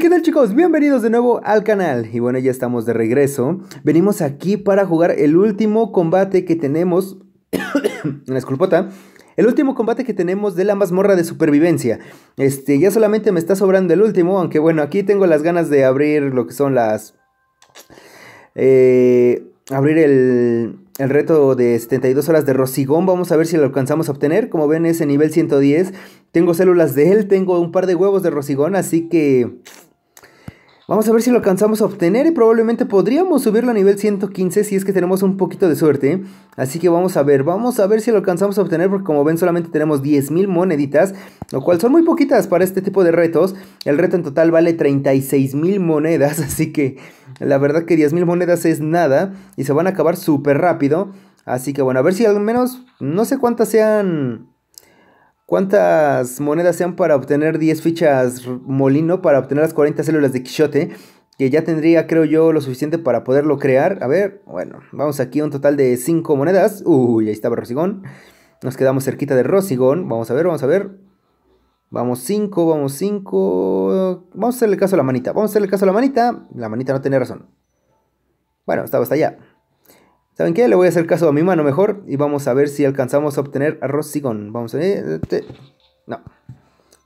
¿qué tal chicos? Bienvenidos de nuevo al canal. Y bueno, ya estamos de regreso. Venimos aquí para jugar el último combate que tenemos... Una esculpota. El último combate que tenemos de la mazmorra de supervivencia. Este, ya solamente me está sobrando el último, aunque bueno, aquí tengo las ganas de abrir lo que son las... Eh, abrir el, el reto de 72 horas de Rosigón. Vamos a ver si lo alcanzamos a obtener. Como ven, es en nivel 110. Tengo células de él, tengo un par de huevos de Rosigón, así que... Vamos a ver si lo alcanzamos a obtener y probablemente podríamos subirlo a nivel 115 si es que tenemos un poquito de suerte. Así que vamos a ver, vamos a ver si lo alcanzamos a obtener porque como ven solamente tenemos 10.000 moneditas, lo cual son muy poquitas para este tipo de retos. El reto en total vale 36.000 monedas, así que la verdad que 10.000 monedas es nada y se van a acabar súper rápido. Así que bueno, a ver si al menos, no sé cuántas sean ¿Cuántas monedas sean para obtener 10 fichas molino para obtener las 40 células de Quixote? Que ya tendría, creo yo, lo suficiente para poderlo crear. A ver, bueno, vamos aquí a un total de 5 monedas. Uy, ahí estaba Rosigón. Nos quedamos cerquita de Rosigón. Vamos a ver, vamos a ver. Vamos 5, vamos 5. Vamos a hacerle caso a la manita. Vamos a hacerle caso a la manita. La manita no tenía razón. Bueno, estaba hasta allá. ¿Saben qué? Le voy a hacer caso a mi mano mejor y vamos a ver si alcanzamos a obtener arroz sigón. Vamos a ver. Este, no.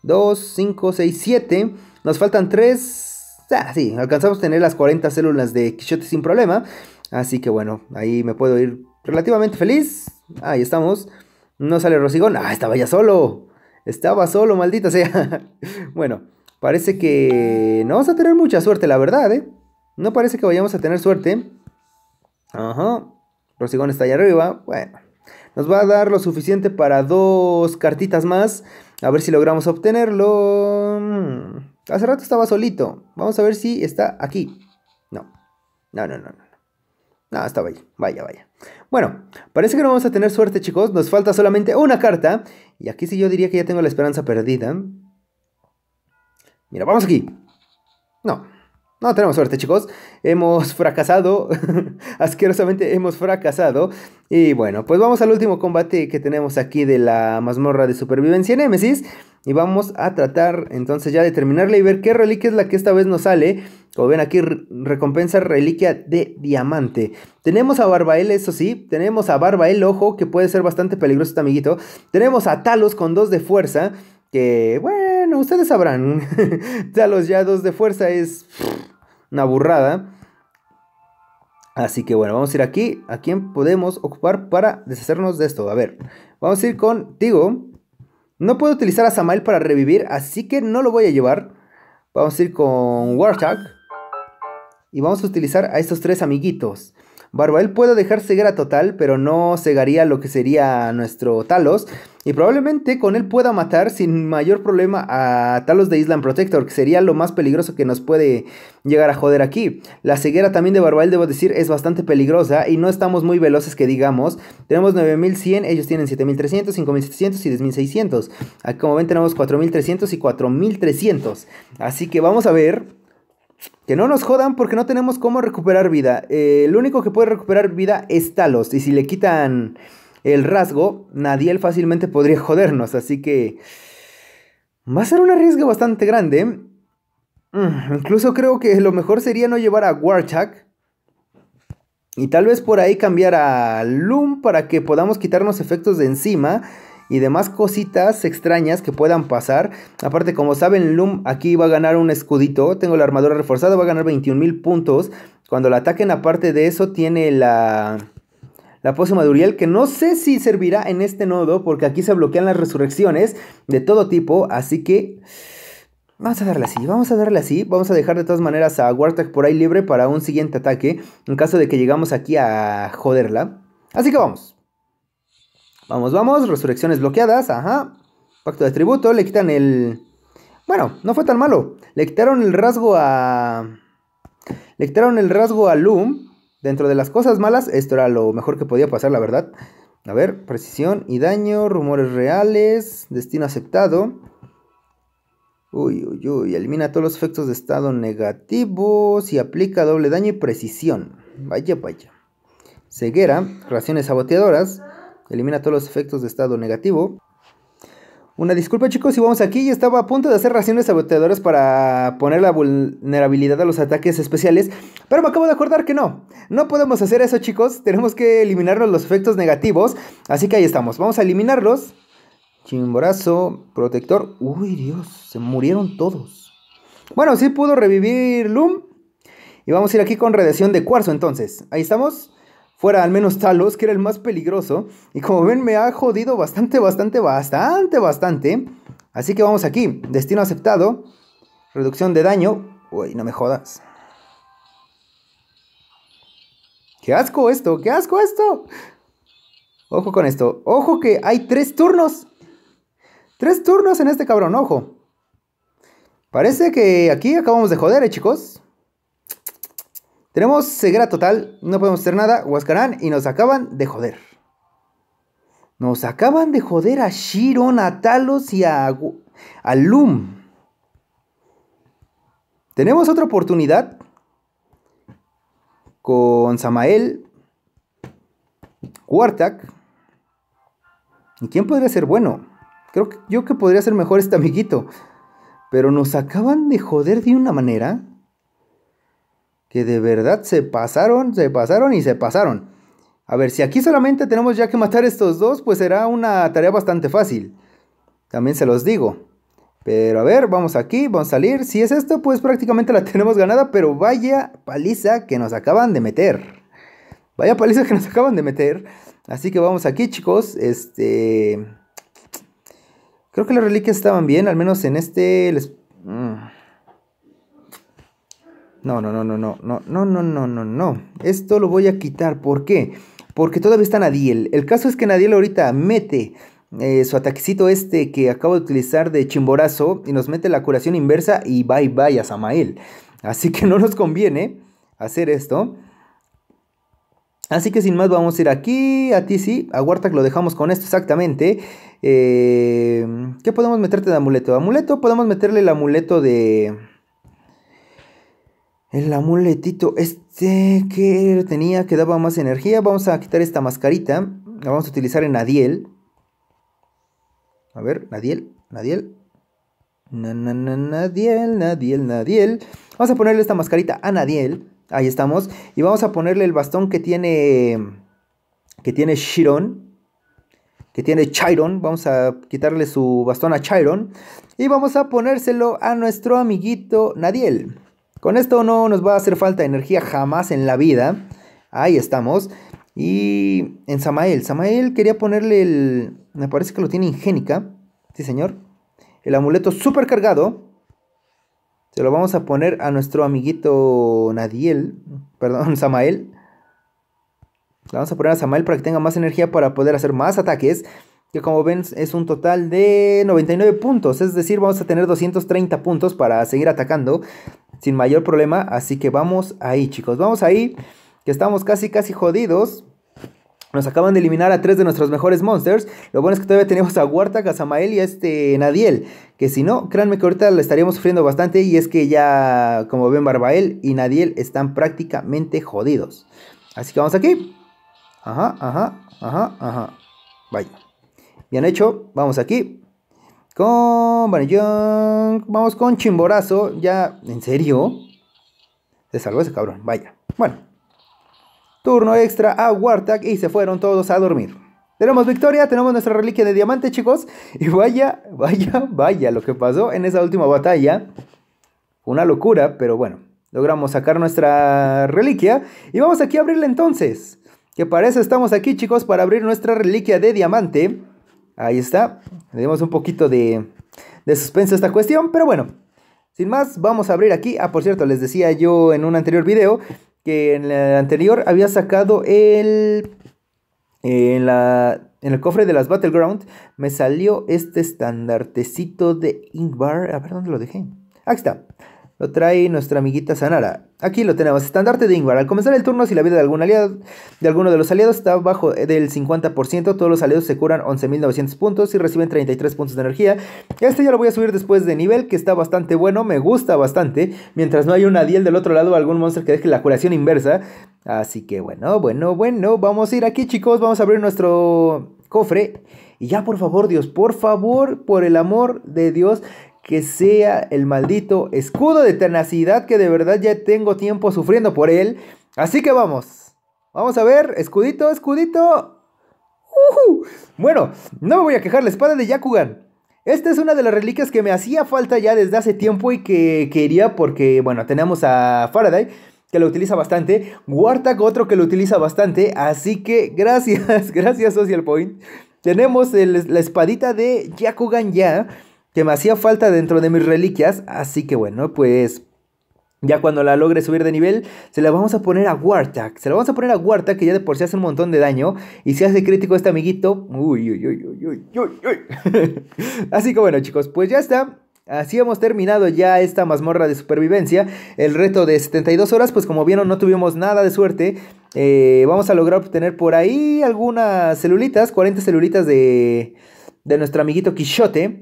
2, 5, seis, 7. Nos faltan tres. Ah, sí, alcanzamos a tener las 40 células de Quixote sin problema. Así que bueno, ahí me puedo ir relativamente feliz. Ahí estamos. No sale Rosigón. Ah, estaba ya solo. Estaba solo, maldita sea. bueno, parece que no vamos a tener mucha suerte, la verdad, ¿eh? No parece que vayamos a tener suerte. Ajá. Rosigón está allá arriba. Bueno, nos va a dar lo suficiente para dos cartitas más. A ver si logramos obtenerlo. Mm, hace rato estaba solito. Vamos a ver si está aquí. No, no, no, no. no. No, estaba ahí. Vaya, vaya. Bueno, parece que no vamos a tener suerte, chicos. Nos falta solamente una carta. Y aquí sí yo diría que ya tengo la esperanza perdida. Mira, vamos aquí. No. No tenemos suerte, chicos. Hemos fracasado. Asquerosamente hemos fracasado. Y bueno, pues vamos al último combate que tenemos aquí de la mazmorra de supervivencia Nemesis Y vamos a tratar entonces ya de terminarla y ver qué reliquia es la que esta vez nos sale. Como ven aquí, recompensa reliquia de diamante. Tenemos a Barbael, eso sí. Tenemos a Barbael, ojo, que puede ser bastante peligroso este amiguito. Tenemos a Talos con dos de fuerza. Que, bueno bueno, ustedes sabrán. ya los yados de fuerza es una burrada. Así que bueno, vamos a ir aquí. ¿A quién podemos ocupar para deshacernos de esto? A ver, vamos a ir contigo. No puedo utilizar a Samael para revivir, así que no lo voy a llevar. Vamos a ir con Warthog. Y vamos a utilizar a estos tres amiguitos. Barbael puede dejar ceguera total, pero no cegaría lo que sería nuestro Talos. Y probablemente con él pueda matar sin mayor problema a Talos de Island Protector, que sería lo más peligroso que nos puede llegar a joder aquí. La ceguera también de Barbael, debo decir, es bastante peligrosa y no estamos muy veloces que digamos. Tenemos 9100, ellos tienen 7300, 5700 y 10600. Aquí ah, como ven tenemos 4300 y 4300. Así que vamos a ver que no nos jodan porque no tenemos cómo recuperar vida. Eh, el único que puede recuperar vida es Talos. Y si le quitan el rasgo, Nadiel fácilmente podría jodernos. Así que va a ser un riesgo bastante grande. Mm, incluso creo que lo mejor sería no llevar a Warchak. Y tal vez por ahí cambiar a Loom para que podamos quitarnos efectos de encima y demás cositas extrañas que puedan pasar. Aparte, como saben, Loom aquí va a ganar un escudito. Tengo la armadura reforzada, va a ganar 21.000 puntos. Cuando la ataquen, aparte de eso, tiene la... La pócima que no sé si servirá en este nodo, porque aquí se bloquean las resurrecciones de todo tipo, así que... Vamos a darle así, vamos a darle así. Vamos a dejar de todas maneras a Wartag por ahí libre para un siguiente ataque. En caso de que llegamos aquí a joderla. Así que vamos. Vamos, vamos. Resurrecciones bloqueadas. Ajá. Pacto de tributo. Le quitan el... Bueno, no fue tan malo. Le quitaron el rasgo a... Le quitaron el rasgo a Loom. Dentro de las cosas malas, esto era lo mejor que podía pasar, la verdad. A ver, precisión y daño, rumores reales, destino aceptado. Uy, uy, uy, elimina todos los efectos de estado negativos y aplica doble daño y precisión. Vaya, vaya. Ceguera, raciones saboteadoras, Elimina todos los efectos de estado negativo. Una disculpa chicos, si vamos aquí, y estaba a punto de hacer raciones saboteadoras para poner la vulnerabilidad a los ataques especiales, pero me acabo de acordar que no, no podemos hacer eso chicos, tenemos que eliminar los efectos negativos, así que ahí estamos, vamos a eliminarlos. Chimborazo, protector, uy Dios, se murieron todos. Bueno, sí pudo revivir Loom, y vamos a ir aquí con radiación de cuarzo entonces, ahí estamos fuera al menos Talos, que era el más peligroso. Y como ven, me ha jodido bastante, bastante, bastante, bastante. Así que vamos aquí. Destino aceptado. Reducción de daño. Uy, no me jodas. ¡Qué asco esto! ¡Qué asco esto! Ojo con esto. Ojo que hay tres turnos. Tres turnos en este cabrón, ojo. Parece que aquí acabamos de joder, eh, chicos. Tenemos ceguera total, no podemos hacer nada, Huascarán, y nos acaban de joder. Nos acaban de joder a Shiron, a Talos y a, Loom. Tenemos otra oportunidad con Samael, Cuartac. ¿Y quién podría ser bueno? Creo que yo que podría ser mejor este amiguito. Pero nos acaban de joder de una manera que de verdad se pasaron, se pasaron y se pasaron. A ver, si aquí solamente tenemos ya que matar estos dos, pues será una tarea bastante fácil. También se los digo. Pero a ver, vamos aquí, vamos a salir. Si es esto, pues prácticamente la tenemos ganada, pero vaya paliza que nos acaban de meter. Vaya paliza que nos acaban de meter. Así que vamos aquí, chicos. Este... Creo que las reliquias estaban bien, al menos en este... Les... Mm. No, no, no, no, no, no, no, no, no, no, Esto lo voy a quitar. ¿Por qué? Porque todavía está Nadiel. El caso es que Nadiel ahorita mete eh, su ataquecito este que acabo de utilizar de chimborazo y nos mete la curación inversa y bye bye a Samael. Así que no nos conviene hacer esto. Así que sin más vamos a ir aquí a ti sí. a Wartak lo dejamos con esto exactamente. Eh, ¿Qué podemos meterte de amuleto? amuleto podemos meterle el amuleto de... El amuletito este que tenía que daba más energía. Vamos a quitar esta mascarita. La vamos a utilizar en Nadiel A ver, Nadiel, Nadiel. Na, na, na, Nadiel, Nadiel, Nadiel. Vamos a ponerle esta mascarita a Nadiel. Ahí estamos. Y vamos a ponerle el bastón que tiene. Que tiene Shiron. Que tiene Chiron. Vamos a quitarle su bastón a Chiron. Y vamos a ponérselo a nuestro amiguito Nadiel. Con esto no nos va a hacer falta energía jamás en la vida. Ahí estamos. Y en Samael. Samael quería ponerle el... Me parece que lo tiene Ingénica. Sí, señor. El amuleto super cargado. Se lo vamos a poner a nuestro amiguito Nadiel. Perdón, Samael. Le vamos a poner a Samael para que tenga más energía para poder hacer más ataques. Que como ven es un total de 99 puntos. Es decir, vamos a tener 230 puntos para seguir atacando sin mayor problema. Así que vamos ahí, chicos. Vamos ahí, que estamos casi, casi jodidos. Nos acaban de eliminar a tres de nuestros mejores monsters. Lo bueno es que todavía tenemos a Huerta, Casamael y a este Nadiel. Que si no, créanme que ahorita le estaríamos sufriendo bastante. Y es que ya, como ven, Barbael y Nadiel están prácticamente jodidos. Así que vamos aquí. Ajá, ajá, ajá, ajá. Vaya. Bien hecho. Vamos aquí con yo Vamos con Chimborazo. Ya, ¿en serio? Se salvó ese cabrón. Vaya. Bueno. Turno extra a Wartak y se fueron todos a dormir. Tenemos victoria, tenemos nuestra reliquia de diamante, chicos. Y vaya, vaya, vaya lo que pasó en esa última batalla. Una locura, pero bueno. Logramos sacar nuestra reliquia. Y vamos aquí a abrirla entonces. Que para eso estamos aquí, chicos, para abrir nuestra reliquia de diamante. Ahí está. Le dimos un poquito de, de suspenso a esta cuestión, pero bueno. Sin más, vamos a abrir aquí. Ah, por cierto, les decía yo en un anterior video que en el anterior había sacado el... En, la, en el cofre de las Battleground me salió este Estandartecito de Inkbar. A ver dónde lo dejé. Aquí está. Lo trae nuestra amiguita Sanara. Aquí lo tenemos, estandarte de Ingvar. Al comenzar el turno, si la vida de algún aliado, de alguno de los aliados está bajo del 50%, todos los aliados se curan 11.900 puntos y reciben 33 puntos de energía. Este ya lo voy a subir después de nivel, que está bastante bueno, me gusta bastante. Mientras no hay un Adiel del otro lado, algún monster que deje la curación inversa. Así que bueno, bueno, bueno, vamos a ir aquí chicos, vamos a abrir nuestro cofre. Y ya, por favor, Dios, por favor, por el amor de Dios, que sea el maldito escudo de tenacidad que de verdad ya tengo tiempo sufriendo por él. Así que vamos. Vamos a ver, escudito, escudito. Bueno, no me voy a quejar la espada de Yakugan. Esta es una de las reliquias que me hacía falta ya desde hace tiempo y que quería porque, bueno, tenemos a Faraday que lo utiliza bastante, Wartak otro que lo utiliza bastante, así que gracias, gracias Social Point. Tenemos la espadita de Yakugan ya que me hacía falta dentro de mis reliquias. Así que bueno, pues ya cuando la logre subir de nivel, se la vamos a poner a Wartak. Se la vamos a poner a Wartak, que ya de por sí hace un montón de daño. Y si hace crítico este amiguito. Uy, uy, uy, uy, uy, uy, Así que bueno, chicos, pues ya está. Así hemos terminado ya esta mazmorra de supervivencia. El reto de 72 horas, pues como vieron, no tuvimos nada de suerte. Eh, vamos a lograr obtener por ahí algunas celulitas, 40 celulitas de, de nuestro amiguito Quixote.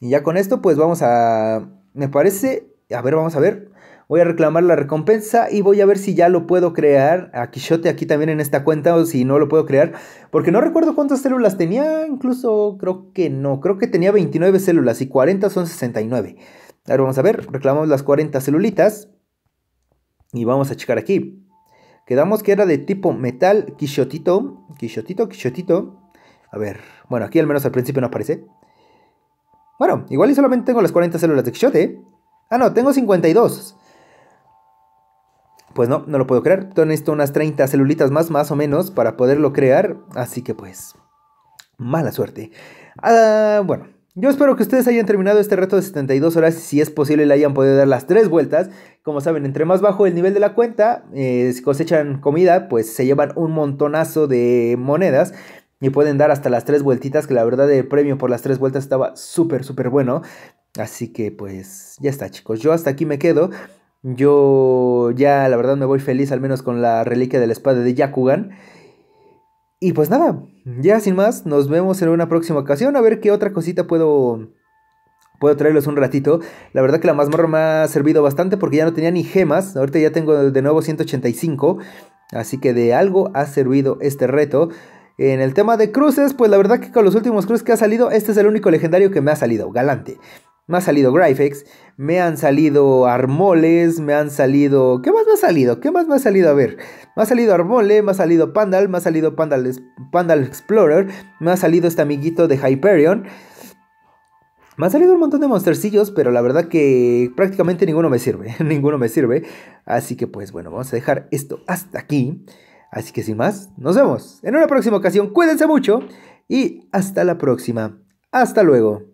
Y ya con esto, pues vamos a. Me parece. A ver, vamos a ver. Voy a reclamar la recompensa y voy a ver si ya lo puedo crear a Quixote aquí también en esta cuenta o si no lo puedo crear. Porque no recuerdo cuántas células tenía, incluso creo que no. Creo que tenía 29 células y 40 son 69. ver, vamos a ver, reclamamos las 40 celulitas y vamos a checar aquí. Quedamos que era de tipo metal, Quixotito, Quixotito, Quixotito. A ver, bueno, aquí al menos al principio no aparece. Bueno, igual y solamente tengo las 40 células de Quixote. Ah, no, tengo 52. Pues no, no lo puedo crear. Tengo necesito unas 30 celulitas más, más o menos, para poderlo crear. Así que pues, mala suerte. Ah, bueno, yo espero que ustedes hayan terminado este reto de 72 horas si es posible le hayan podido dar las tres vueltas. Como saben, entre más bajo el nivel de la cuenta, eh, si cosechan comida, pues se llevan un montonazo de monedas y pueden dar hasta las tres vueltitas, que la verdad el premio por las tres vueltas estaba súper, súper bueno. Así que pues ya está chicos, yo hasta aquí me quedo. Yo ya la verdad me voy feliz al menos con la reliquia de la espada de Yakugan. Y pues nada, ya sin más, nos vemos en una próxima ocasión a ver qué otra cosita puedo puedo traerlos un ratito. La verdad que la mazmorra me ha servido bastante porque ya no tenía ni gemas. Ahorita ya tengo de nuevo 185. Así que de algo ha servido este reto. En el tema de cruces, pues la verdad que con los últimos cruces que ha salido, este es el único legendario que me ha salido, Galante. Me ha salido Grifex, me han salido Armoles, me han salido... ¿Qué más me ha salido? ¿Qué más me ha salido? A ver, me ha salido Armole, me ha salido Pandal, me ha salido Pandal, Explorer, me ha salido este amiguito de Hyperion. Me ha salido un montón de monstercillos, pero la verdad que prácticamente ninguno me sirve, ninguno me sirve. Así que pues bueno, vamos a dejar esto hasta aquí. Así que sin más, nos vemos en una próxima ocasión. Cuídense mucho y hasta la próxima. Hasta luego.